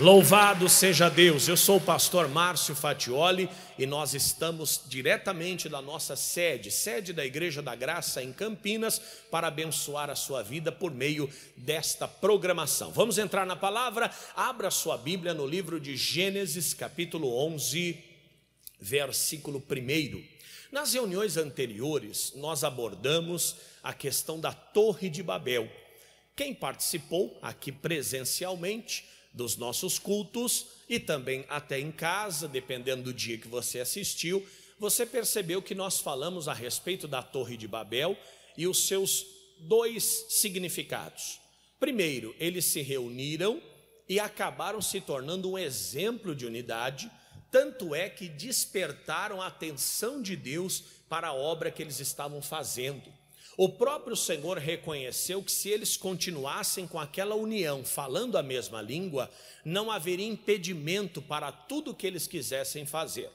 Louvado seja Deus! Eu sou o pastor Márcio Fatioli e nós estamos diretamente da nossa sede, sede da Igreja da Graça em Campinas, para abençoar a sua vida por meio desta programação. Vamos entrar na palavra? Abra sua Bíblia no livro de Gênesis, capítulo 11, versículo 1. Nas reuniões anteriores, nós abordamos a questão da Torre de Babel. Quem participou aqui presencialmente dos nossos cultos e também até em casa, dependendo do dia que você assistiu, você percebeu que nós falamos a respeito da Torre de Babel e os seus dois significados. Primeiro, eles se reuniram e acabaram se tornando um exemplo de unidade, tanto é que despertaram a atenção de Deus para a obra que eles estavam fazendo. O próprio Senhor reconheceu que se eles continuassem com aquela união, falando a mesma língua, não haveria impedimento para tudo que eles quisessem fazer.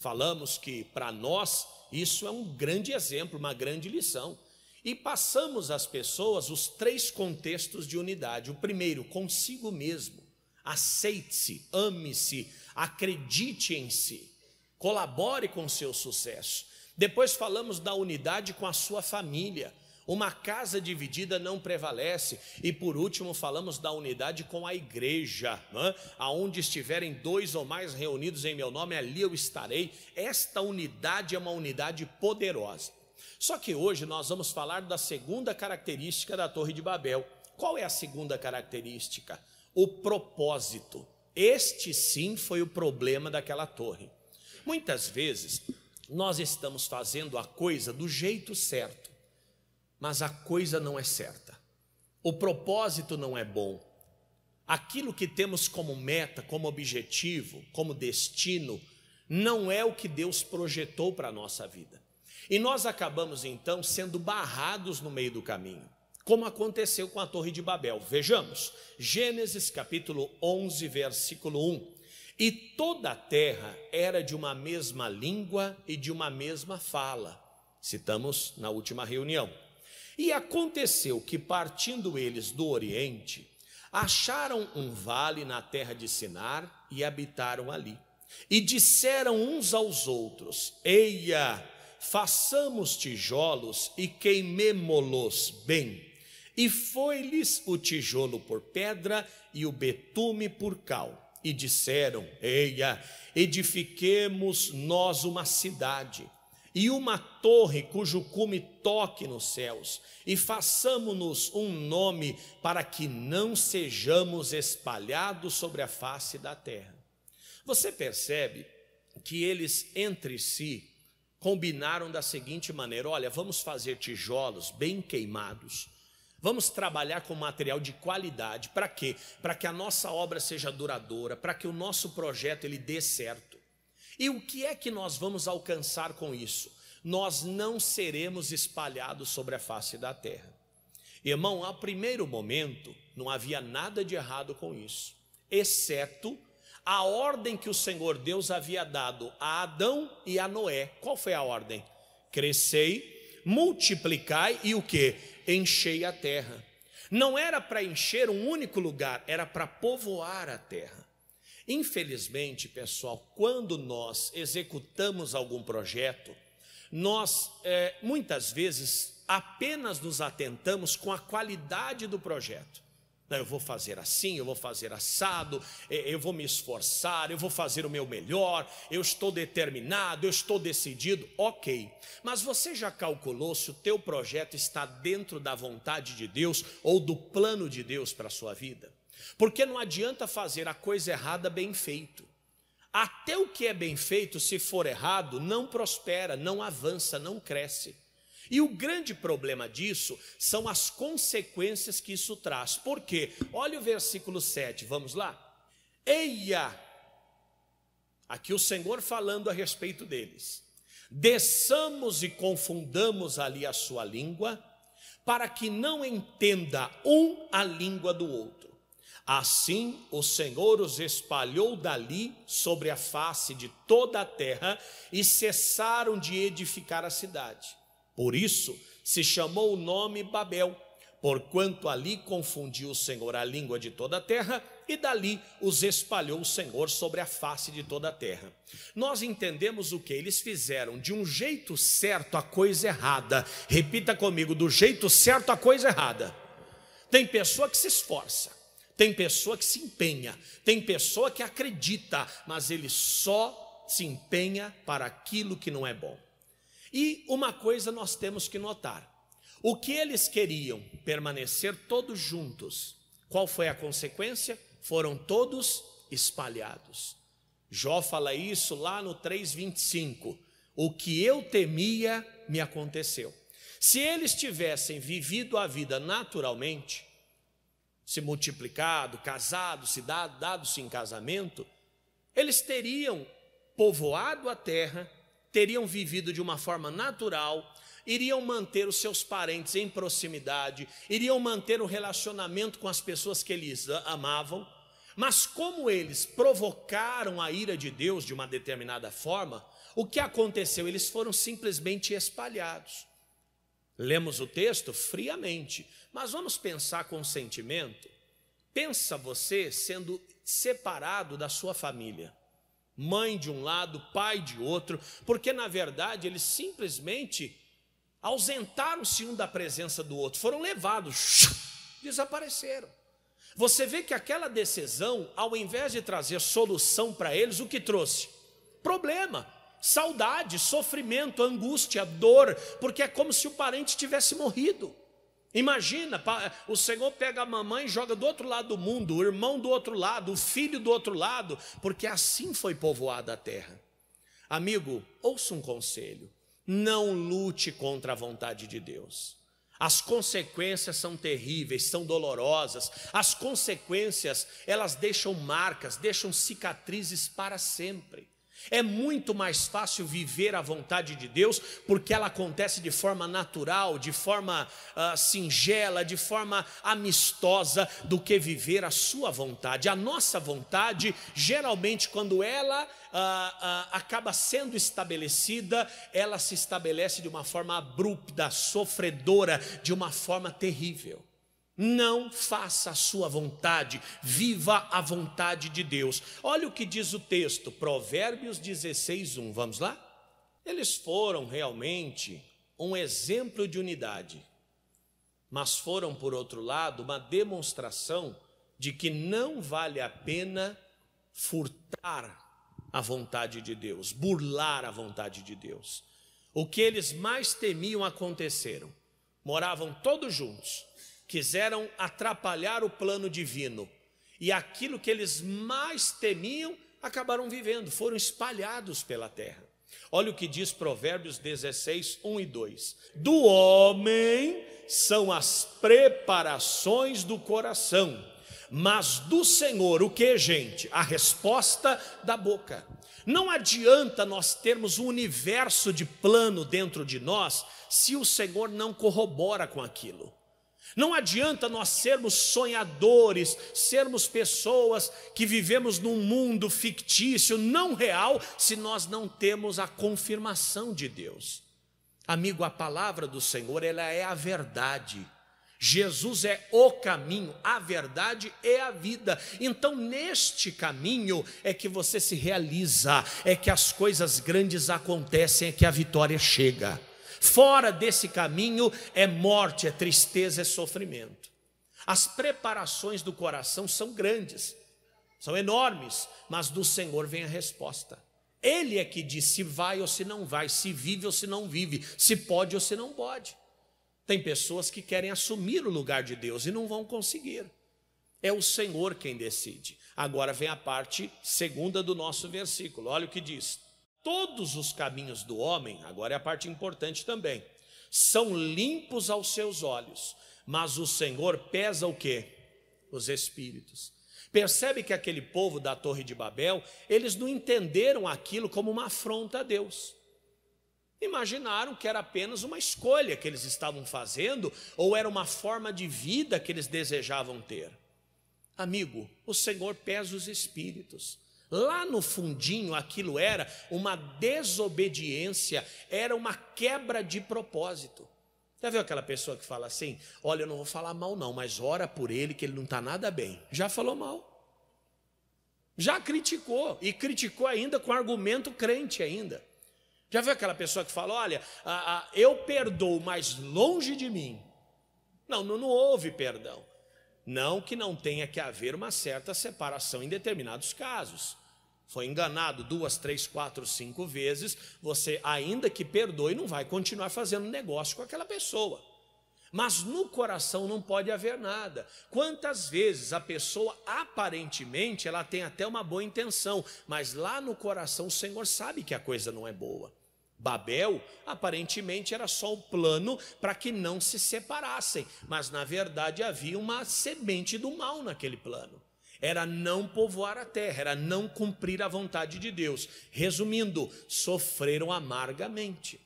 Falamos que para nós isso é um grande exemplo, uma grande lição. E passamos às pessoas os três contextos de unidade. O primeiro, consigo mesmo. Aceite-se, ame-se, acredite em si, colabore com seu sucesso. Depois falamos da unidade com a sua família. Uma casa dividida não prevalece. E por último, falamos da unidade com a igreja. Né? Aonde estiverem dois ou mais reunidos em meu nome, ali eu estarei. Esta unidade é uma unidade poderosa. Só que hoje nós vamos falar da segunda característica da Torre de Babel. Qual é a segunda característica? O propósito. Este sim foi o problema daquela torre. Muitas vezes nós estamos fazendo a coisa do jeito certo, mas a coisa não é certa. O propósito não é bom. Aquilo que temos como meta, como objetivo, como destino, não é o que Deus projetou para a nossa vida. E nós acabamos então sendo barrados no meio do caminho, como aconteceu com a Torre de Babel. Vejamos, Gênesis capítulo 11, versículo 1. E toda a terra era de uma mesma língua e de uma mesma fala. Citamos na última reunião. E aconteceu que, partindo eles do Oriente, acharam um vale na terra de Sinar e habitaram ali. E disseram uns aos outros: Eia, façamos tijolos e queimemo-los bem. E foi-lhes o tijolo por pedra e o betume por cal e disseram: Eia, edifiquemos nós uma cidade e uma torre cujo cume toque nos céus, e façamo-nos um nome para que não sejamos espalhados sobre a face da terra. Você percebe que eles entre si combinaram da seguinte maneira: olha, vamos fazer tijolos bem queimados Vamos trabalhar com material de qualidade. Para quê? Para que a nossa obra seja duradoura, para que o nosso projeto ele dê certo. E o que é que nós vamos alcançar com isso? Nós não seremos espalhados sobre a face da terra. Irmão, a primeiro momento não havia nada de errado com isso, exceto a ordem que o Senhor Deus havia dado a Adão e a Noé. Qual foi a ordem? Crescei, multiplicai e o que? enchei a terra. Não era para encher um único lugar, era para povoar a terra. Infelizmente, pessoal, quando nós executamos algum projeto, nós é, muitas vezes apenas nos atentamos com a qualidade do projeto. Não, eu vou fazer assim, eu vou fazer assado, eh, eu vou me esforçar, eu vou fazer o meu melhor, eu estou determinado, eu estou decidido. Ok, mas você já calculou se o teu projeto está dentro da vontade de Deus ou do plano de Deus para a sua vida? Porque não adianta fazer a coisa errada bem feito. Até o que é bem feito, se for errado, não prospera, não avança, não cresce. E o grande problema disso são as consequências que isso traz. Por quê? Olha o versículo 7, vamos lá. Eia! Aqui o Senhor falando a respeito deles. Desçamos e confundamos ali a sua língua, para que não entenda um a língua do outro. Assim o Senhor os espalhou dali sobre a face de toda a terra e cessaram de edificar a cidade. Por isso se chamou o nome Babel, porquanto ali confundiu o Senhor a língua de toda a terra e dali os espalhou o Senhor sobre a face de toda a terra. Nós entendemos o que eles fizeram de um jeito certo a coisa errada. Repita comigo, do jeito certo a coisa errada. Tem pessoa que se esforça, tem pessoa que se empenha, tem pessoa que acredita, mas ele só se empenha para aquilo que não é bom. E uma coisa nós temos que notar: o que eles queriam permanecer todos juntos, qual foi a consequência? Foram todos espalhados. Jó fala isso lá no 3:25. O que eu temia me aconteceu. Se eles tivessem vivido a vida naturalmente, se multiplicado, casado, se dado, dado-se em casamento, eles teriam povoado a terra teriam vivido de uma forma natural, iriam manter os seus parentes em proximidade, iriam manter o relacionamento com as pessoas que eles amavam, mas como eles provocaram a ira de Deus de uma determinada forma, o que aconteceu? Eles foram simplesmente espalhados. Lemos o texto friamente, mas vamos pensar com sentimento. Pensa você sendo separado da sua família mãe de um lado, pai de outro, porque na verdade eles simplesmente ausentaram-se um da presença do outro, foram levados, desapareceram. Você vê que aquela decisão, ao invés de trazer solução para eles, o que trouxe? Problema, saudade, sofrimento, angústia, dor, porque é como se o parente tivesse morrido. Imagina, o Senhor pega a mamãe e joga do outro lado do mundo, o irmão do outro lado, o filho do outro lado, porque assim foi povoada a terra. Amigo, ouça um conselho: não lute contra a vontade de Deus. As consequências são terríveis, são dolorosas. As consequências, elas deixam marcas, deixam cicatrizes para sempre. É muito mais fácil viver a vontade de Deus, porque ela acontece de forma natural, de forma uh, singela, de forma amistosa, do que viver a sua vontade. A nossa vontade, geralmente, quando ela uh, uh, acaba sendo estabelecida, ela se estabelece de uma forma abrupta, sofredora, de uma forma terrível. Não faça a sua vontade, viva a vontade de Deus. Olha o que diz o texto, Provérbios 16, 1. Vamos lá? Eles foram realmente um exemplo de unidade, mas foram, por outro lado, uma demonstração de que não vale a pena furtar a vontade de Deus, burlar a vontade de Deus. O que eles mais temiam aconteceram. Moravam todos juntos quiseram atrapalhar o plano divino. E aquilo que eles mais temiam acabaram vivendo, foram espalhados pela terra. Olha o que diz Provérbios 16, 1 e 2: Do homem são as preparações do coração, mas do Senhor, o que, gente? A resposta da boca. Não adianta nós termos um universo de plano dentro de nós se o Senhor não corrobora com aquilo. Não adianta nós sermos sonhadores, sermos pessoas que vivemos num mundo fictício, não real, se nós não temos a confirmação de Deus. Amigo, a palavra do Senhor, ela é a verdade. Jesus é o caminho, a verdade e a vida. Então, neste caminho é que você se realiza, é que as coisas grandes acontecem, é que a vitória chega. Fora desse caminho é morte, é tristeza, é sofrimento. As preparações do coração são grandes, são enormes, mas do Senhor vem a resposta. Ele é que diz se vai ou se não vai, se vive ou se não vive, se pode ou se não pode. Tem pessoas que querem assumir o lugar de Deus e não vão conseguir. É o Senhor quem decide. Agora vem a parte segunda do nosso versículo. Olha o que diz: todos os caminhos do homem, agora é a parte importante também, são limpos aos seus olhos, mas o Senhor pesa o que? Os espíritos. Percebe que aquele povo da Torre de Babel, eles não entenderam aquilo como uma afronta a Deus. Imaginaram que era apenas uma escolha que eles estavam fazendo, ou era uma forma de vida que eles desejavam ter. Amigo, o Senhor pesa os espíritos. Lá no fundinho, aquilo era uma desobediência, era uma quebra de propósito. Já viu aquela pessoa que fala assim: Olha, eu não vou falar mal, não, mas ora por ele que ele não está nada bem. Já falou mal. Já criticou. E criticou ainda com argumento crente ainda. Já viu aquela pessoa que fala: Olha, eu perdoo, mas longe de mim. Não, não, não houve perdão. Não que não tenha que haver uma certa separação em determinados casos. Foi enganado duas, três, quatro, cinco vezes, você, ainda que perdoe, não vai continuar fazendo negócio com aquela pessoa. Mas no coração não pode haver nada. Quantas vezes a pessoa aparentemente ela tem até uma boa intenção, mas lá no coração o Senhor sabe que a coisa não é boa. Babel aparentemente era só o plano para que não se separassem, mas na verdade havia uma semente do mal naquele plano. Era não povoar a terra, era não cumprir a vontade de Deus. Resumindo, sofreram amargamente.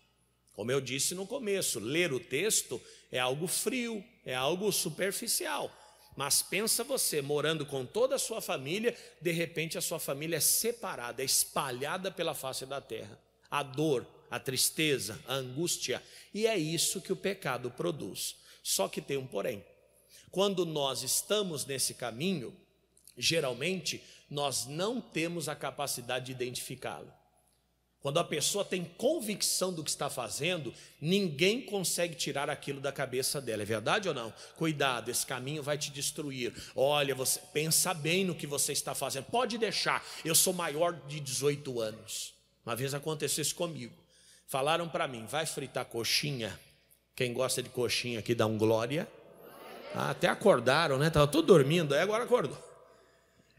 Como eu disse no começo, ler o texto é algo frio, é algo superficial. Mas pensa você, morando com toda a sua família, de repente a sua família é separada, é espalhada pela face da terra. A dor, a tristeza, a angústia. E é isso que o pecado produz. Só que tem um porém. Quando nós estamos nesse caminho, geralmente nós não temos a capacidade de identificá-lo. Quando a pessoa tem convicção do que está fazendo, ninguém consegue tirar aquilo da cabeça dela. É verdade ou não? Cuidado, esse caminho vai te destruir. Olha, você pensa bem no que você está fazendo. Pode deixar. Eu sou maior de 18 anos. Uma vez aconteceu isso comigo. Falaram para mim, vai fritar coxinha. Quem gosta de coxinha aqui dá um glória. Ah, até acordaram, né? Tava todo dormindo, aí agora acordou.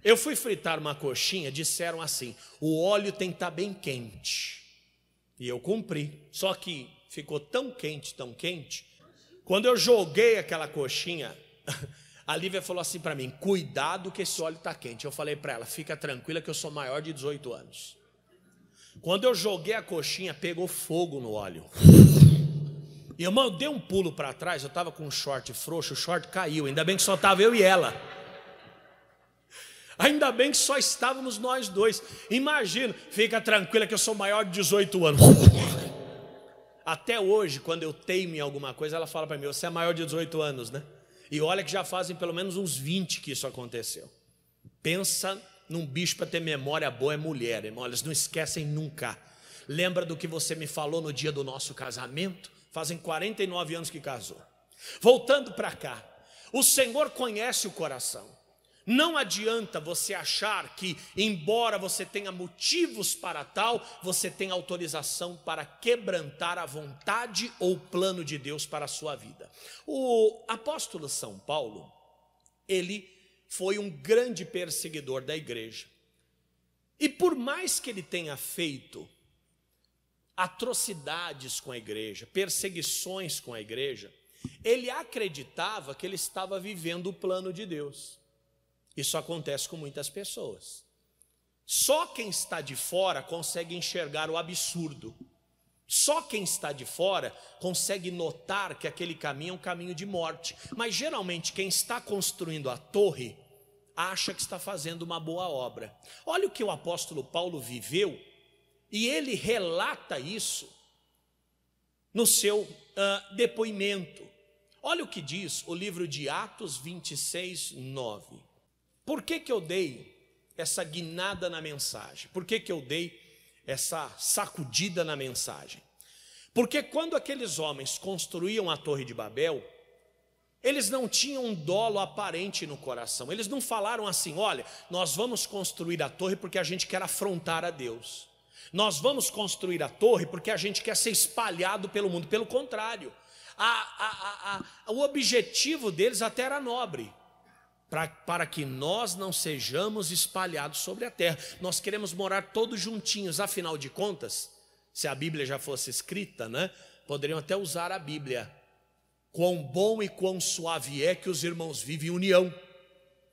Eu fui fritar uma coxinha, disseram assim: o óleo tem que estar tá bem quente. E eu cumpri. Só que ficou tão quente, tão quente. Quando eu joguei aquela coxinha, a Lívia falou assim para mim: cuidado que esse óleo está quente. Eu falei para ela: fica tranquila que eu sou maior de 18 anos. Quando eu joguei a coxinha, pegou fogo no óleo. E eu dei um pulo para trás, eu estava com um short frouxo, o short caiu. Ainda bem que só estava eu e ela. Ainda bem que só estávamos nós dois. Imagina, fica tranquila que eu sou maior de 18 anos. Até hoje, quando eu teimo em alguma coisa, ela fala para mim: Você é maior de 18 anos, né? E olha que já fazem pelo menos uns 20 que isso aconteceu. Pensa num bicho para ter memória boa é mulher, irmão. Eles não esquecem nunca. Lembra do que você me falou no dia do nosso casamento? Fazem 49 anos que casou. Voltando para cá, o Senhor conhece o coração. Não adianta você achar que, embora você tenha motivos para tal, você tem autorização para quebrantar a vontade ou plano de Deus para a sua vida. O apóstolo São Paulo, ele foi um grande perseguidor da igreja. E por mais que ele tenha feito atrocidades com a igreja, perseguições com a igreja, ele acreditava que ele estava vivendo o plano de Deus. Isso acontece com muitas pessoas. Só quem está de fora consegue enxergar o absurdo. Só quem está de fora consegue notar que aquele caminho é um caminho de morte. Mas geralmente quem está construindo a torre acha que está fazendo uma boa obra. Olha o que o apóstolo Paulo viveu, e ele relata isso no seu uh, depoimento. Olha o que diz o livro de Atos 26, 9. Por que, que eu dei essa guinada na mensagem? Por que, que eu dei essa sacudida na mensagem? Porque quando aqueles homens construíam a Torre de Babel, eles não tinham um dolo aparente no coração. Eles não falaram assim: olha, nós vamos construir a torre porque a gente quer afrontar a Deus. Nós vamos construir a torre porque a gente quer ser espalhado pelo mundo. Pelo contrário, a, a, a, o objetivo deles até era nobre. Pra, para que nós não sejamos espalhados sobre a terra. Nós queremos morar todos juntinhos, afinal de contas, se a Bíblia já fosse escrita, né? Poderiam até usar a Bíblia Quão bom e quão suave é que os irmãos vivem em união.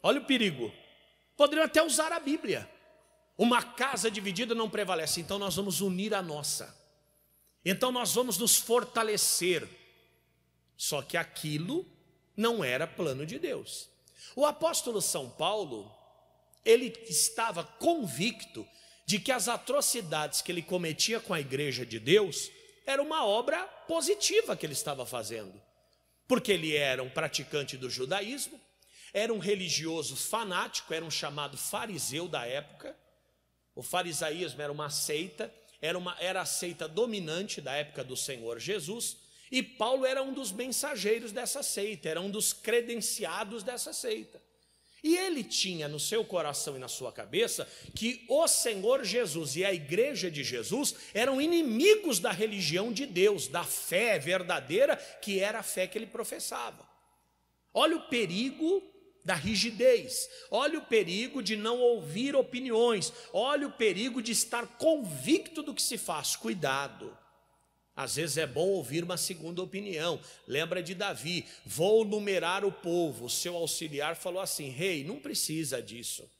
Olha o perigo. Poderiam até usar a Bíblia. Uma casa dividida não prevalece, então nós vamos unir a nossa. Então nós vamos nos fortalecer. Só que aquilo não era plano de Deus. O apóstolo São Paulo, ele estava convicto de que as atrocidades que ele cometia com a igreja de Deus era uma obra positiva que ele estava fazendo porque ele era um praticante do judaísmo, era um religioso fanático, era um chamado fariseu da época. O farisaísmo era uma seita, era, uma, era a seita dominante da época do Senhor Jesus, e Paulo era um dos mensageiros dessa seita, era um dos credenciados dessa seita. E ele tinha no seu coração e na sua cabeça que o Senhor Jesus e a igreja de Jesus eram inimigos da religião de Deus, da fé verdadeira, que era a fé que ele professava. Olha o perigo da rigidez, olha o perigo de não ouvir opiniões, olha o perigo de estar convicto do que se faz. Cuidado. Às vezes é bom ouvir uma segunda opinião. Lembra de Davi: vou numerar o povo. O seu auxiliar falou assim: rei, não precisa disso.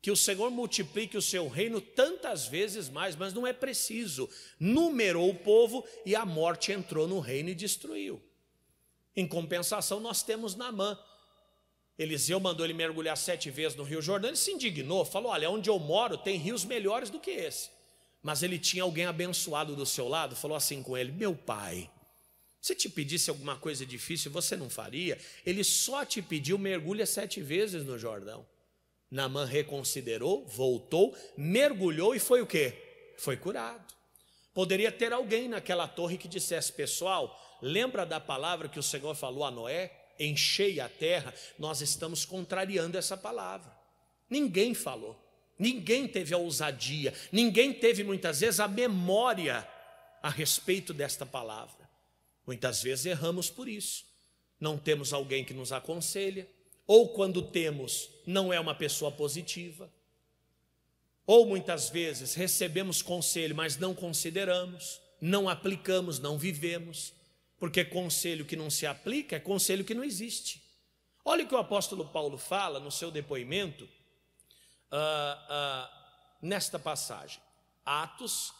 Que o Senhor multiplique o seu reino tantas vezes mais, mas não é preciso. Numerou o povo e a morte entrou no reino e destruiu. Em compensação, nós temos Namã. Eliseu mandou ele mergulhar sete vezes no Rio Jordão, ele se indignou, falou: Olha, onde eu moro tem rios melhores do que esse mas ele tinha alguém abençoado do seu lado, falou assim com ele: Meu pai, se te pedisse alguma coisa difícil, você não faria? Ele só te pediu mergulha sete vezes no Jordão. Namã reconsiderou, voltou, mergulhou e foi o que? Foi curado. Poderia ter alguém naquela torre que dissesse: Pessoal, lembra da palavra que o Senhor falou a Noé? Enchei a terra. Nós estamos contrariando essa palavra. Ninguém falou. Ninguém teve a ousadia, ninguém teve muitas vezes a memória a respeito desta palavra. Muitas vezes erramos por isso. Não temos alguém que nos aconselha, ou quando temos, não é uma pessoa positiva. Ou muitas vezes recebemos conselho, mas não consideramos, não aplicamos, não vivemos, porque conselho que não se aplica é conselho que não existe. Olha o que o apóstolo Paulo fala no seu depoimento ah, ah, nesta passagem. Atos, uh,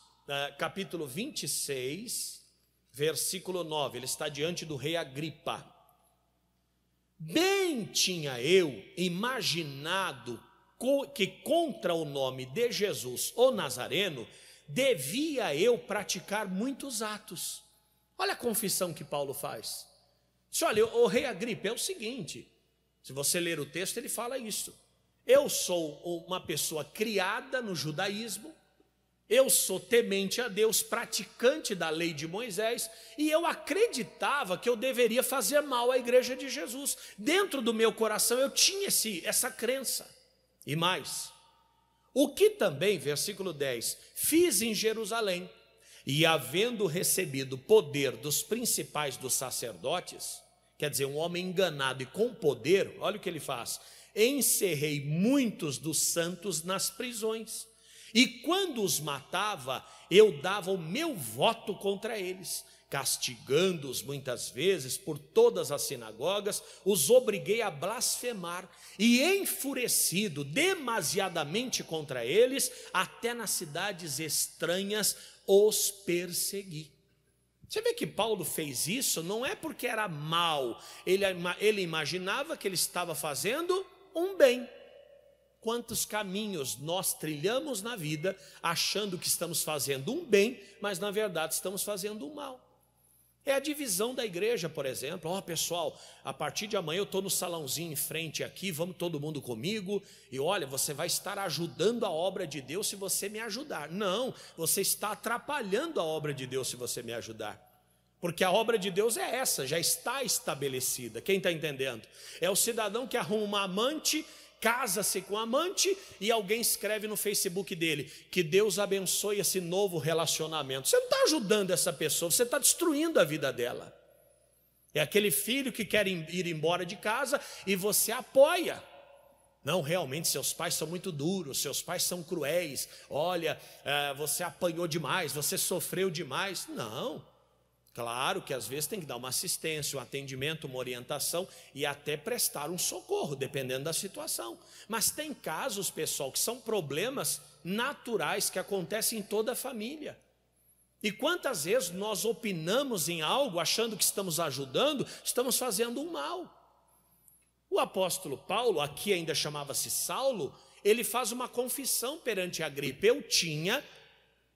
capítulo 26, versículo 9. Ele está diante do rei Agripa. Bem tinha eu imaginado que contra o nome de Jesus, o Nazareno, devia eu praticar muitos atos. Olha a confissão que Paulo faz. olha, o rei Agripa é o seguinte, se você ler o texto, ele fala isso. Eu sou uma pessoa criada no judaísmo, eu sou temente a Deus, praticante da lei de Moisés, e eu acreditava que eu deveria fazer mal à igreja de Jesus. Dentro do meu coração eu tinha esse, essa crença. E mais, o que também, versículo 10, fiz em Jerusalém, e havendo recebido poder dos principais dos sacerdotes, quer dizer, um homem enganado e com poder, olha o que ele faz encerrei muitos dos santos nas prisões. E quando os matava, eu dava o meu voto contra eles, castigando-os muitas vezes por todas as sinagogas, os obriguei a blasfemar, e enfurecido demasiadamente contra eles, até nas cidades estranhas os persegui. Você vê que Paulo fez isso não é porque era mal, ele, ele imaginava que ele estava fazendo um bem. Quantos caminhos nós trilhamos na vida achando que estamos fazendo um bem, mas na verdade estamos fazendo um mal? É a divisão da igreja, por exemplo. Ó, oh, pessoal, a partir de amanhã eu estou no salãozinho em frente aqui, vamos todo mundo comigo. E olha, você vai estar ajudando a obra de Deus se você me ajudar. Não, você está atrapalhando a obra de Deus se você me ajudar. Porque a obra de Deus é essa, já está estabelecida. Quem está entendendo? É o cidadão que arruma uma amante, casa-se com a amante e alguém escreve no Facebook dele que Deus abençoe esse novo relacionamento. Você não está ajudando essa pessoa, você está destruindo a vida dela. É aquele filho que quer ir embora de casa e você apoia. Não, realmente, seus pais são muito duros, seus pais são cruéis. Olha, eh, você apanhou demais, você sofreu demais. Não. Claro que às vezes tem que dar uma assistência, um atendimento, uma orientação e até prestar um socorro, dependendo da situação. Mas tem casos, pessoal, que são problemas naturais que acontecem em toda a família. E quantas vezes nós opinamos em algo achando que estamos ajudando, estamos fazendo um mal. O apóstolo Paulo, aqui ainda chamava-se Saulo, ele faz uma confissão perante gripe. Eu tinha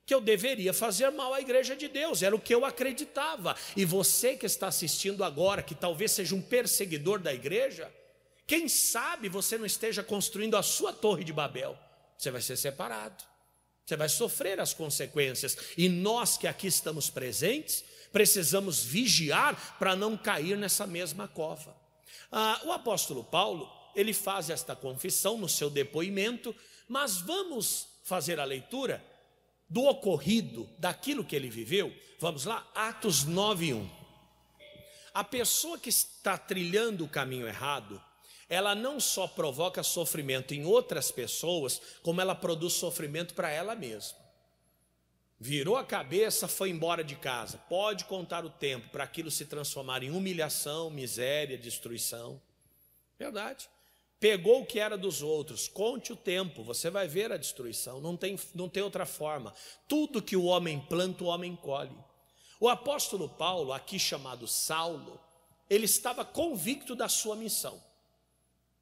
que eu deveria fazer mal à igreja de Deus, era o que eu acreditava. E você que está assistindo agora, que talvez seja um perseguidor da igreja, quem sabe você não esteja construindo a sua torre de Babel? Você vai ser separado. Você vai sofrer as consequências. E nós que aqui estamos presentes, precisamos vigiar para não cair nessa mesma cova. Ah, o apóstolo Paulo, ele faz esta confissão no seu depoimento, mas vamos fazer a leitura do ocorrido, daquilo que ele viveu, vamos lá, Atos 9:1. A pessoa que está trilhando o caminho errado, ela não só provoca sofrimento em outras pessoas, como ela produz sofrimento para ela mesma. Virou a cabeça, foi embora de casa. Pode contar o tempo para aquilo se transformar em humilhação, miséria, destruição. Verdade. Pegou o que era dos outros, conte o tempo, você vai ver a destruição, não tem, não tem outra forma. Tudo que o homem planta, o homem colhe. O apóstolo Paulo, aqui chamado Saulo, ele estava convicto da sua missão.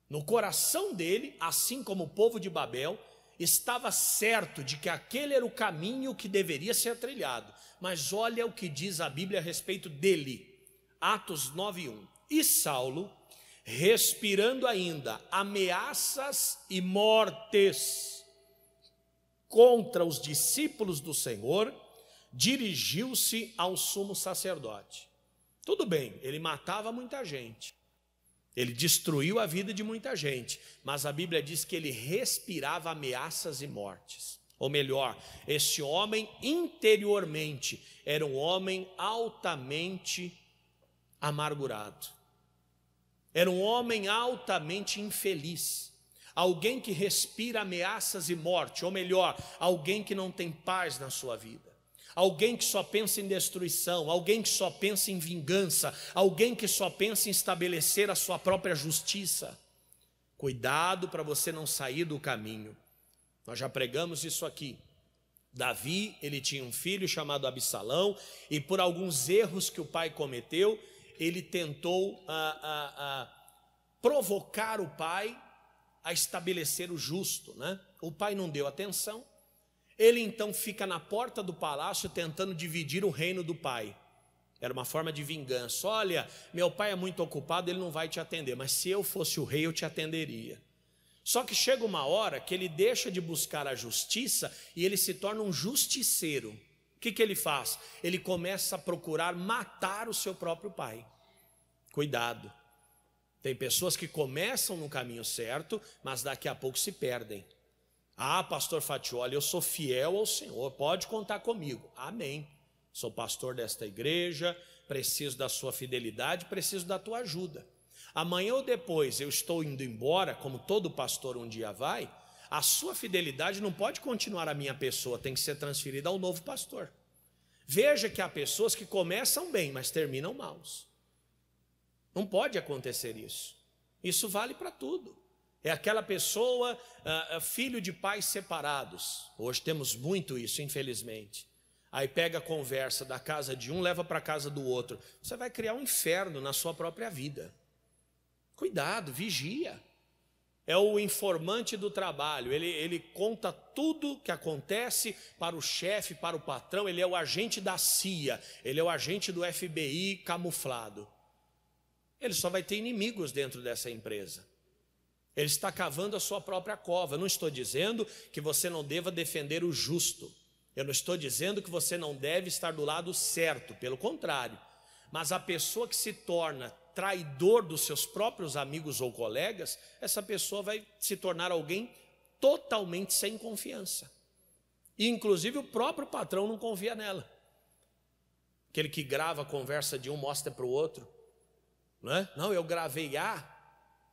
No coração dele, assim como o povo de Babel, estava certo de que aquele era o caminho que deveria ser trilhado. Mas olha o que diz a Bíblia a respeito dele. Atos 9:1. E Saulo respirando ainda ameaças e mortes contra os discípulos do Senhor, dirigiu-se ao sumo sacerdote. Tudo bem, ele matava muita gente. Ele destruiu a vida de muita gente, mas a Bíblia diz que ele respirava ameaças e mortes. Ou melhor, esse homem interiormente era um homem altamente amargurado. Era um homem altamente infeliz, alguém que respira ameaças e morte, ou melhor, alguém que não tem paz na sua vida alguém que só pensa em destruição, alguém que só pensa em vingança, alguém que só pensa em estabelecer a sua própria justiça. Cuidado para você não sair do caminho. Nós já pregamos isso aqui. Davi, ele tinha um filho chamado Absalão, e por alguns erros que o pai cometeu, ele tentou ah, ah, ah, provocar o pai a estabelecer o justo. Né? O pai não deu atenção, ele então fica na porta do palácio tentando dividir o reino do pai. Era uma forma de vingança. Olha, meu pai é muito ocupado, ele não vai te atender, mas se eu fosse o rei, eu te atenderia. Só que chega uma hora que ele deixa de buscar a justiça e ele se torna um justiceiro. O que, que ele faz? Ele começa a procurar matar o seu próprio pai. Cuidado. Tem pessoas que começam no caminho certo, mas daqui a pouco se perdem. Ah, pastor Fatioli, eu sou fiel ao Senhor, pode contar comigo. Amém. Sou pastor desta igreja, preciso da sua fidelidade, preciso da tua ajuda. Amanhã ou depois eu estou indo embora, como todo pastor um dia vai, a sua fidelidade não pode continuar a minha pessoa, tem que ser transferida ao novo pastor. Veja que há pessoas que começam bem, mas terminam maus. Não pode acontecer isso. Isso vale para tudo. É aquela pessoa, ah, ah, filho de pais separados. Hoje temos muito isso, infelizmente. Aí pega a conversa da casa de um, leva para a casa do outro. Você vai criar um inferno na sua própria vida. Cuidado, vigia é o informante do trabalho, ele, ele conta tudo que acontece para o chefe, para o patrão, ele é o agente da CIA, ele é o agente do FBI camuflado. Ele só vai ter inimigos dentro dessa empresa. Ele está cavando a sua própria cova. Eu não estou dizendo que você não deva defender o justo. Eu não estou dizendo que você não deve estar do lado certo, pelo contrário. Mas a pessoa que se torna traidor dos seus próprios amigos ou colegas, essa pessoa vai se tornar alguém totalmente sem confiança. E, inclusive, o próprio patrão não confia nela. Aquele que grava a conversa de um, mostra para o outro. Não, é? não, eu gravei A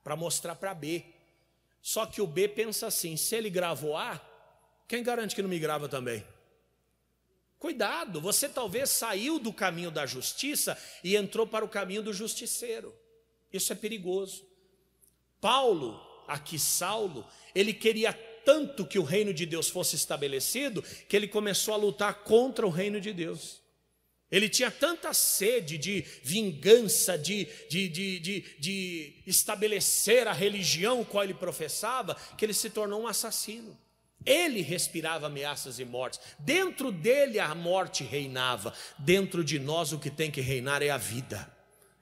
para mostrar para B. Só que o B pensa assim: se ele gravou A, quem garante que não me grava também? Cuidado, você talvez saiu do caminho da justiça e entrou para o caminho do justiceiro. Isso é perigoso. Paulo, aqui Saulo, ele queria tanto que o reino de Deus fosse estabelecido que ele começou a lutar contra o reino de Deus. Ele tinha tanta sede de vingança, de, de, de, de, estabelecer a religião qual ele professava, que ele se tornou um assassino. Ele respirava ameaças e mortes. Dentro dele a morte reinava. Dentro de nós o que tem que reinar é a vida.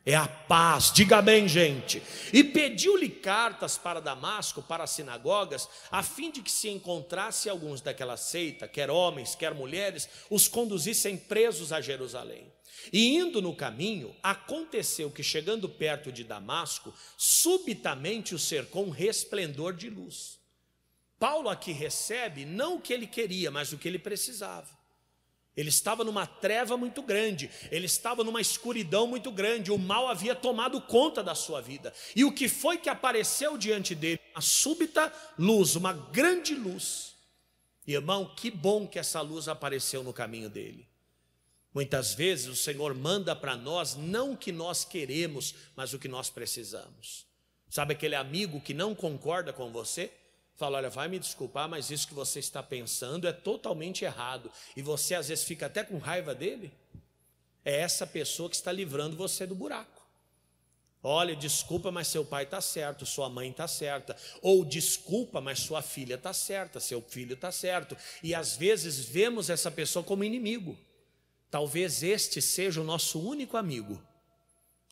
É a paz, diga bem, gente. E pediu-lhe cartas para Damasco, para as sinagogas, a fim de que se encontrasse alguns daquela seita, quer homens, quer mulheres, os conduzissem presos a Jerusalém. E indo no caminho, aconteceu que, chegando perto de Damasco, subitamente o cercou um resplendor de luz Paulo aqui recebe não o que ele queria, mas o que ele precisava. Ele estava numa treva muito grande, ele estava numa escuridão muito grande, o mal havia tomado conta da sua vida. E o que foi que apareceu diante dele? Uma súbita luz, uma grande luz. Irmão, que bom que essa luz apareceu no caminho dele. Muitas vezes o Senhor manda para nós não o que nós queremos, mas o que nós precisamos. Sabe aquele amigo que não concorda com você? Fala, olha, vai me desculpar, mas isso que você está pensando é totalmente errado. E você às vezes fica até com raiva dele. É essa pessoa que está livrando você do buraco. Olha, desculpa, mas seu pai está certo, sua mãe está certa. Ou desculpa, mas sua filha está certa, seu filho está certo. E às vezes vemos essa pessoa como inimigo. Talvez este seja o nosso único amigo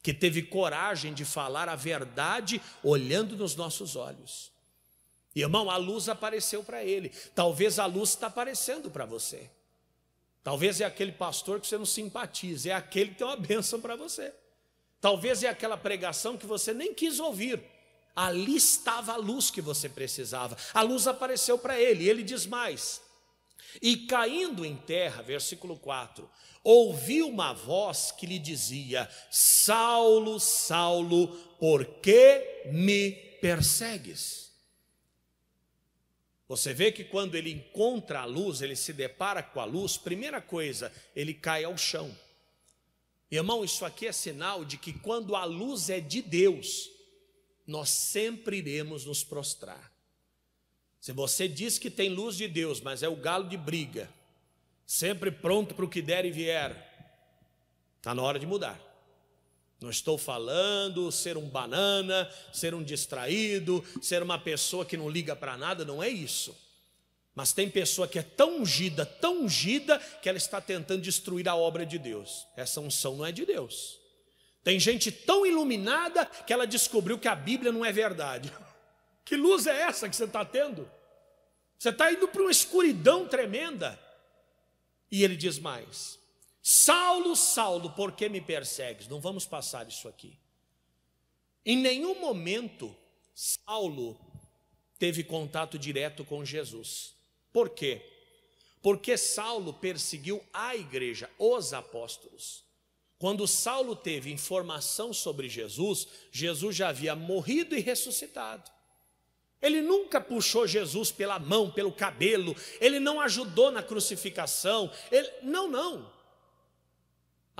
que teve coragem de falar a verdade olhando nos nossos olhos. Irmão, a luz apareceu para ele. Talvez a luz está aparecendo para você. Talvez é aquele pastor que você não simpatiza, é aquele que tem uma bênção para você. Talvez é aquela pregação que você nem quis ouvir. Ali estava a luz que você precisava. A luz apareceu para ele. E ele diz mais: E caindo em terra, versículo 4, ouviu uma voz que lhe dizia: Saulo, Saulo, por que me persegues? Você vê que quando ele encontra a luz, ele se depara com a luz, primeira coisa, ele cai ao chão. Irmão, isso aqui é sinal de que quando a luz é de Deus, nós sempre iremos nos prostrar. Se você diz que tem luz de Deus, mas é o galo de briga, sempre pronto para o que der e vier, está na hora de mudar. Não estou falando ser um banana, ser um distraído, ser uma pessoa que não liga para nada, não é isso. Mas tem pessoa que é tão ungida, tão ungida, que ela está tentando destruir a obra de Deus. Essa unção não é de Deus. Tem gente tão iluminada que ela descobriu que a Bíblia não é verdade. Que luz é essa que você está tendo? Você está indo para uma escuridão tremenda. E ele diz mais: Saulo, Saulo, por que me persegues? Não vamos passar isso aqui. Em nenhum momento Saulo teve contato direto com Jesus. Por quê? Porque Saulo perseguiu a igreja, os apóstolos. Quando Saulo teve informação sobre Jesus, Jesus já havia morrido e ressuscitado. Ele nunca puxou Jesus pela mão, pelo cabelo, ele não ajudou na crucificação. Ele... Não, não.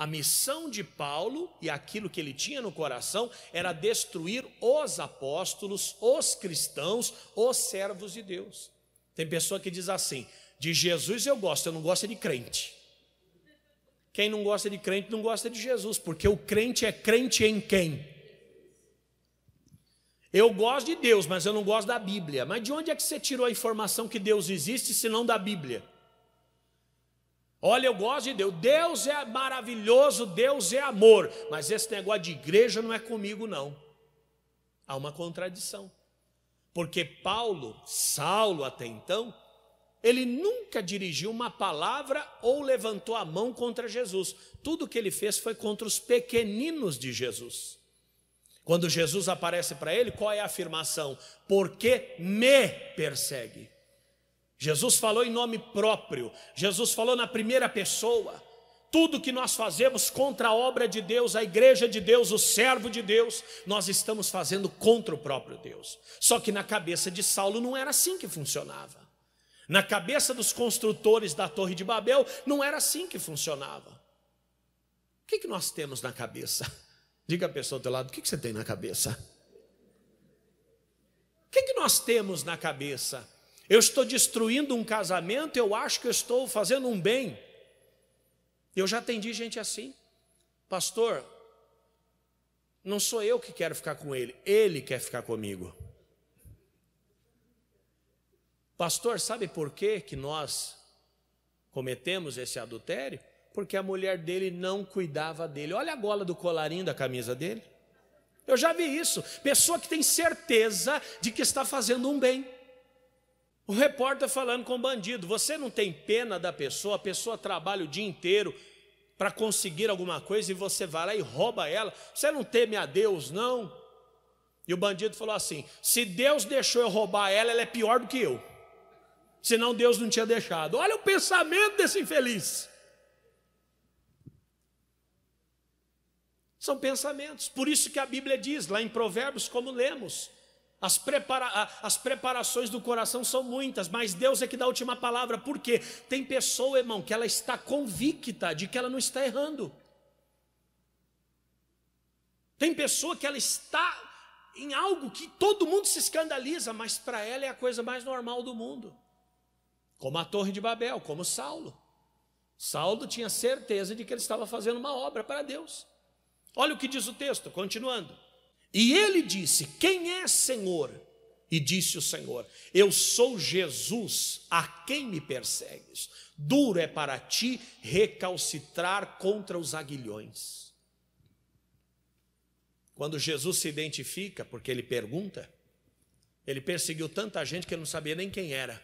A missão de Paulo e aquilo que ele tinha no coração era destruir os apóstolos, os cristãos, os servos de Deus. Tem pessoa que diz assim: de Jesus eu gosto, eu não gosto de crente. Quem não gosta de crente não gosta de Jesus, porque o crente é crente em quem? Eu gosto de Deus, mas eu não gosto da Bíblia. Mas de onde é que você tirou a informação que Deus existe, se não da Bíblia? Olha, eu gosto de Deus. Deus é maravilhoso, Deus é amor. Mas esse negócio de igreja não é comigo, não. Há uma contradição. Porque Paulo, Saulo até então, ele nunca dirigiu uma palavra ou levantou a mão contra Jesus. Tudo que ele fez foi contra os pequeninos de Jesus. Quando Jesus aparece para ele, qual é a afirmação? Porque me persegue. Jesus falou em nome próprio, Jesus falou na primeira pessoa. Tudo que nós fazemos contra a obra de Deus, a igreja de Deus, o servo de Deus, nós estamos fazendo contra o próprio Deus. Só que na cabeça de Saulo não era assim que funcionava. Na cabeça dos construtores da Torre de Babel, não era assim que funcionava. O que, que nós temos na cabeça? Diga a pessoa do teu lado, o que, que você tem na cabeça? O que, que nós temos na cabeça? Eu estou destruindo um casamento, eu acho que eu estou fazendo um bem. Eu já atendi gente assim. Pastor, não sou eu que quero ficar com ele, ele quer ficar comigo. Pastor, sabe por quê que nós cometemos esse adultério? Porque a mulher dele não cuidava dele. Olha a gola do colarinho da camisa dele. Eu já vi isso. Pessoa que tem certeza de que está fazendo um bem. O repórter falando com o bandido: Você não tem pena da pessoa? A pessoa trabalha o dia inteiro para conseguir alguma coisa e você vai lá e rouba ela. Você não teme a Deus, não? E o bandido falou assim: Se Deus deixou eu roubar ela, ela é pior do que eu. Senão Deus não tinha deixado. Olha o pensamento desse infeliz. São pensamentos. Por isso que a Bíblia diz, lá em Provérbios, como lemos, as, prepara as preparações do coração são muitas, mas Deus é que dá a última palavra, porque tem pessoa, irmão, que ela está convicta de que ela não está errando. Tem pessoa que ela está em algo que todo mundo se escandaliza, mas para ela é a coisa mais normal do mundo. Como a Torre de Babel, como Saulo. Saulo tinha certeza de que ele estava fazendo uma obra para Deus. Olha o que diz o texto, continuando. E ele disse: Quem é Senhor? E disse o Senhor: Eu sou Jesus, a quem me persegues. Duro é para ti recalcitrar contra os aguilhões. Quando Jesus se identifica, porque ele pergunta, ele perseguiu tanta gente que ele não sabia nem quem era.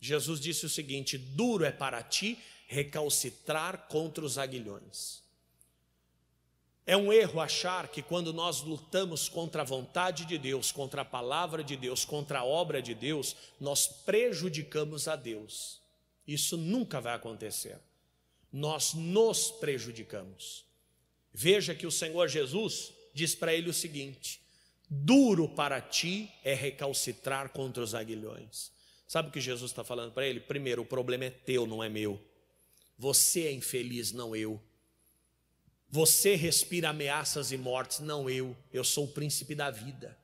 Jesus disse o seguinte: Duro é para ti recalcitrar contra os aguilhões. É um erro achar que quando nós lutamos contra a vontade de Deus, contra a palavra de Deus, contra a obra de Deus, nós prejudicamos a Deus. Isso nunca vai acontecer. Nós nos prejudicamos. Veja que o Senhor Jesus diz para ele o seguinte: duro para ti é recalcitrar contra os aguilhões. Sabe o que Jesus está falando para ele? Primeiro, o problema é teu, não é meu. Você é infeliz, não eu. Você respira ameaças e mortes, não eu. Eu sou o príncipe da vida.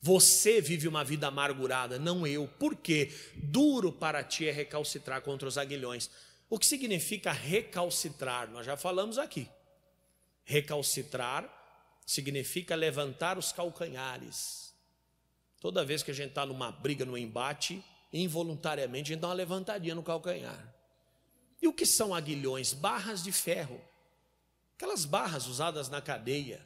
Você vive uma vida amargurada, não eu. Por quê? Duro para ti é recalcitrar contra os aguilhões. O que significa recalcitrar? Nós já falamos aqui. Recalcitrar significa levantar os calcanhares. Toda vez que a gente está numa briga, num embate, involuntariamente a gente dá uma levantadinha no calcanhar. E o que são aguilhões? Barras de ferro Aquelas barras usadas na cadeia.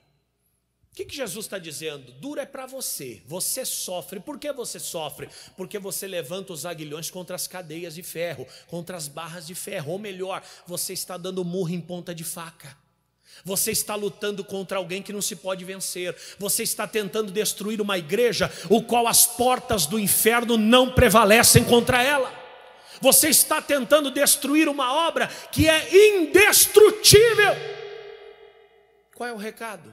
O que, que Jesus está dizendo? Dura é para você. Você sofre. Por que você sofre? Porque você levanta os aguilhões contra as cadeias de ferro, contra as barras de ferro. Ou melhor, você está dando murro em ponta de faca. Você está lutando contra alguém que não se pode vencer. Você está tentando destruir uma igreja, o qual as portas do inferno não prevalecem contra ela. Você está tentando destruir uma obra que é indestrutível. Qual é o recado?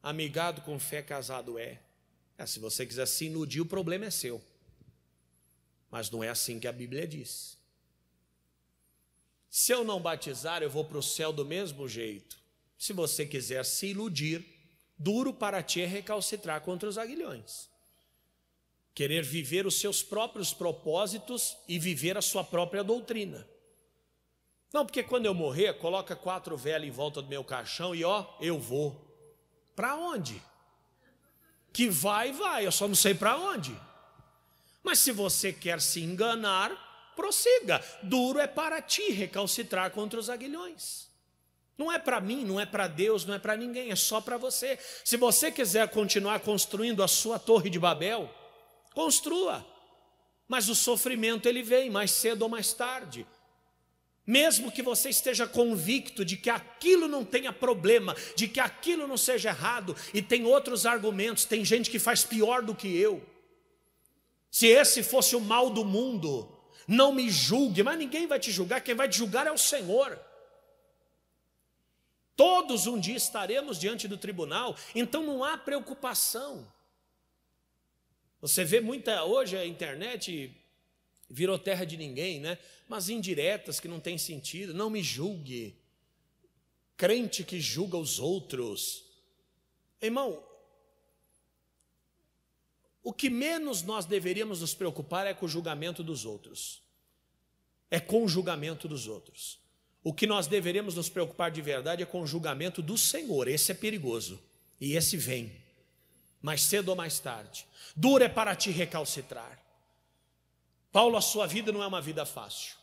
Amigado com fé, casado é. é. Se você quiser se iludir, o problema é seu. Mas não é assim que a Bíblia diz. Se eu não batizar, eu vou para o céu do mesmo jeito. Se você quiser se iludir, duro para ti é recalcitrar contra os aguilhões. Querer viver os seus próprios propósitos e viver a sua própria doutrina. Não, porque quando eu morrer, coloca quatro velas em volta do meu caixão e ó, eu vou. Para onde? Que vai, vai, eu só não sei para onde. Mas se você quer se enganar, prossiga. Duro é para ti recalcitrar contra os aguilhões. Não é para mim, não é para Deus, não é para ninguém, é só para você. Se você quiser continuar construindo a sua torre de Babel, construa. Mas o sofrimento ele vem mais cedo ou mais tarde. Mesmo que você esteja convicto de que aquilo não tenha problema, de que aquilo não seja errado, e tem outros argumentos, tem gente que faz pior do que eu. Se esse fosse o mal do mundo, não me julgue, mas ninguém vai te julgar, quem vai te julgar é o Senhor. Todos um dia estaremos diante do tribunal, então não há preocupação. Você vê muita hoje a internet virou terra de ninguém, né? Mas indiretas que não tem sentido, não me julgue. Crente que julga os outros. Irmão, o que menos nós deveríamos nos preocupar é com o julgamento dos outros. É com o julgamento dos outros. O que nós deveríamos nos preocupar de verdade é com o julgamento do Senhor. Esse é perigoso. E esse vem. Mais cedo ou mais tarde. Dura é para te recalcitrar. Paulo, a sua vida não é uma vida fácil.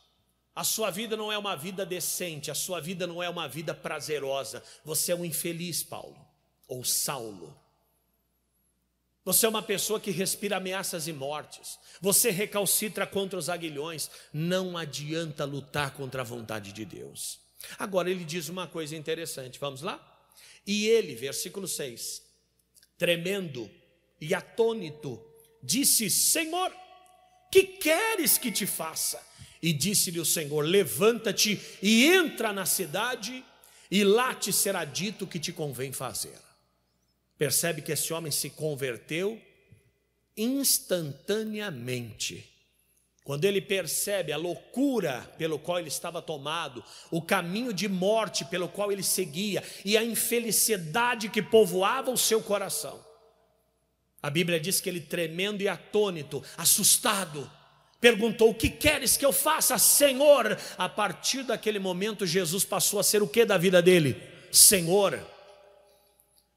A sua vida não é uma vida decente, a sua vida não é uma vida prazerosa. Você é um infeliz, Paulo, ou Saulo. Você é uma pessoa que respira ameaças e mortes. Você recalcitra contra os aguilhões. Não adianta lutar contra a vontade de Deus. Agora ele diz uma coisa interessante, vamos lá? E ele, versículo 6, tremendo e atônito, disse: Senhor, que queres que te faça? E disse-lhe o Senhor: Levanta-te e entra na cidade, e lá te será dito o que te convém fazer. Percebe que esse homem se converteu instantaneamente. Quando ele percebe a loucura pelo qual ele estava tomado, o caminho de morte pelo qual ele seguia e a infelicidade que povoava o seu coração, a Bíblia diz que ele, tremendo e atônito, assustado, perguntou: O que queres que eu faça, Senhor? A partir daquele momento, Jesus passou a ser o que da vida dele? Senhor.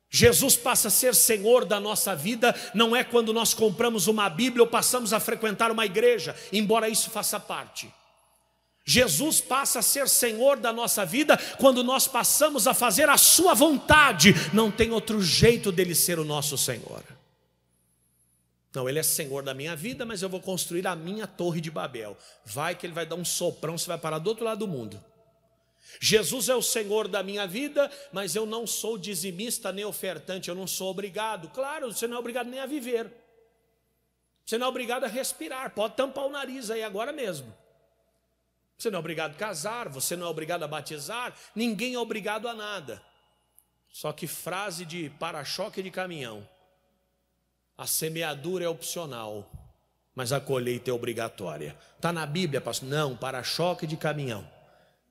Jesus passa a ser Senhor da nossa vida, não é quando nós compramos uma Bíblia ou passamos a frequentar uma igreja, embora isso faça parte. Jesus passa a ser Senhor da nossa vida quando nós passamos a fazer a Sua vontade, não tem outro jeito dele ser o nosso Senhor. Não, ele é senhor da minha vida, mas eu vou construir a minha torre de Babel. Vai que ele vai dar um soprão, você vai parar do outro lado do mundo. Jesus é o senhor da minha vida, mas eu não sou dizimista nem ofertante, eu não sou obrigado. Claro, você não é obrigado nem a viver. Você não é obrigado a respirar, pode tampar o nariz aí agora mesmo. Você não é obrigado a casar, você não é obrigado a batizar, ninguém é obrigado a nada. Só que frase de para-choque de caminhão. A semeadura é opcional, mas a colheita é obrigatória. Está na Bíblia, pastor? Não, para-choque de caminhão.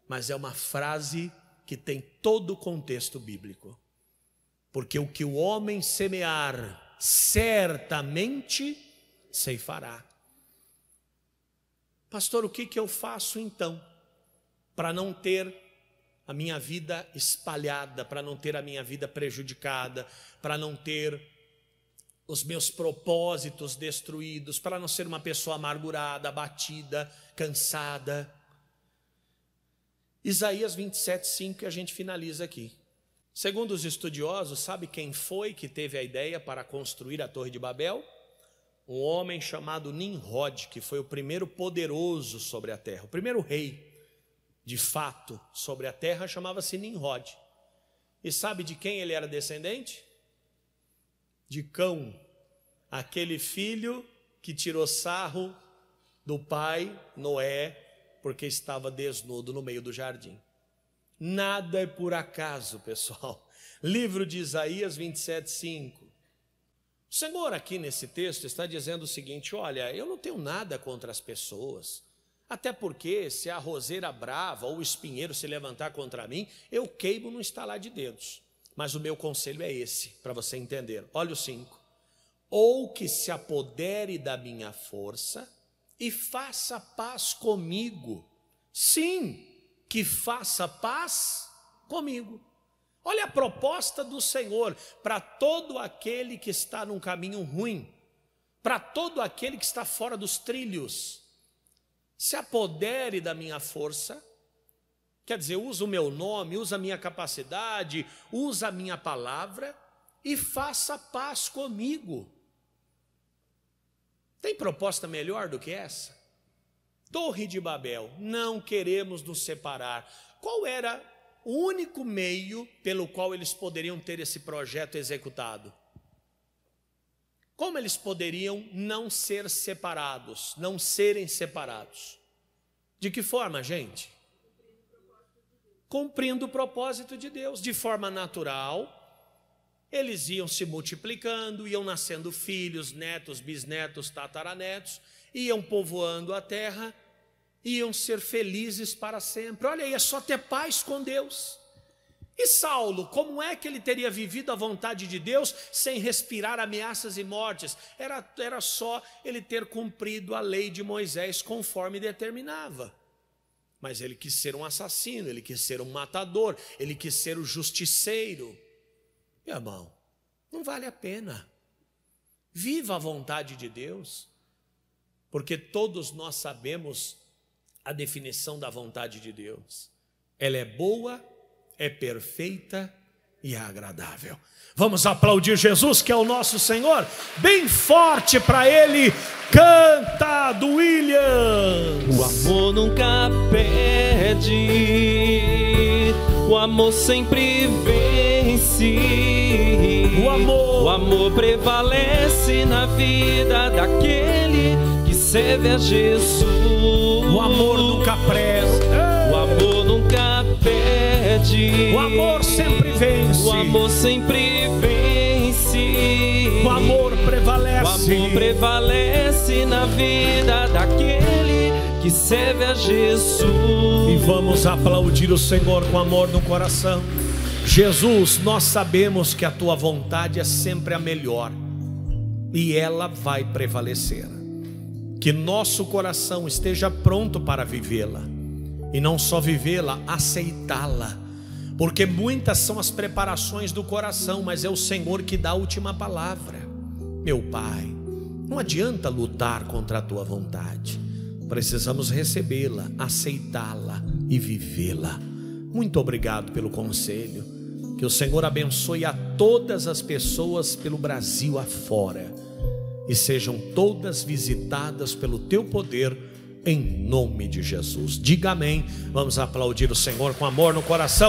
Mas é uma frase que tem todo o contexto bíblico. Porque o que o homem semear, certamente ceifará. Pastor, o que, que eu faço então para não ter a minha vida espalhada, para não ter a minha vida prejudicada, para não ter os meus propósitos destruídos, para não ser uma pessoa amargurada, abatida, cansada. Isaías 27, 5, que a gente finaliza aqui. Segundo os estudiosos, sabe quem foi que teve a ideia para construir a Torre de Babel? Um homem chamado Nimrod, que foi o primeiro poderoso sobre a terra, o primeiro rei, de fato, sobre a terra, chamava-se Nimrod. E sabe de quem ele era descendente? de cão, aquele filho que tirou sarro do pai Noé, porque estava desnudo no meio do jardim. Nada é por acaso, pessoal. Livro de Isaías 27, 5. O Senhor, aqui nesse texto, está dizendo o seguinte: olha, eu não tenho nada contra as pessoas, até porque se a roseira brava ou o espinheiro se levantar contra mim, eu queimo no estalar de dedos. Mas o meu conselho é esse, para você entender. Olha o 5. Ou que se apodere da minha força e faça paz comigo. Sim, que faça paz comigo. Olha a proposta do Senhor para todo aquele que está num caminho ruim, para todo aquele que está fora dos trilhos. Se apodere da minha força Quer dizer, usa o meu nome, usa a minha capacidade, usa a minha palavra e faça paz comigo. Tem proposta melhor do que essa? Torre de Babel, não queremos nos separar. Qual era o único meio pelo qual eles poderiam ter esse projeto executado? Como eles poderiam não ser separados, não serem separados? De que forma, gente? cumprindo o propósito de Deus de forma natural. Eles iam se multiplicando, iam nascendo filhos, netos, bisnetos, tataranetos, iam povoando a terra, iam ser felizes para sempre. Olha aí, é só ter paz com Deus. E Saulo, como é que ele teria vivido a vontade de Deus sem respirar ameaças e mortes? Era, era só ele ter cumprido a lei de Moisés conforme determinava. Mas ele quis ser um assassino, ele quis ser um matador, ele quis ser o justiceiro. Meu irmão, não vale a pena. Viva a vontade de Deus, porque todos nós sabemos a definição da vontade de Deus. Ela é boa, é perfeita e é agradável. Vamos aplaudir Jesus, que é o nosso Senhor, bem forte para Ele. Canta do Williams. O amor nunca perde, o amor sempre vence. O amor, o amor prevalece na vida daquele que serve a Jesus. O amor nunca presta, o amor nunca perde. O amor sempre amor sempre vence. O amor prevalece. O amor prevalece na vida daquele que serve a Jesus. E vamos aplaudir o Senhor com amor no coração. Jesus, nós sabemos que a tua vontade é sempre a melhor e ela vai prevalecer. Que nosso coração esteja pronto para vivê-la e não só vivê-la, aceitá-la porque muitas são as preparações do coração, mas é o Senhor que dá a última palavra. Meu Pai, não adianta lutar contra a tua vontade. Precisamos recebê-la, aceitá-la e vivê-la. Muito obrigado pelo conselho. Que o Senhor abençoe a todas as pessoas pelo Brasil afora e sejam todas visitadas pelo teu poder em nome de Jesus. Diga amém. Vamos aplaudir o Senhor com amor no coração.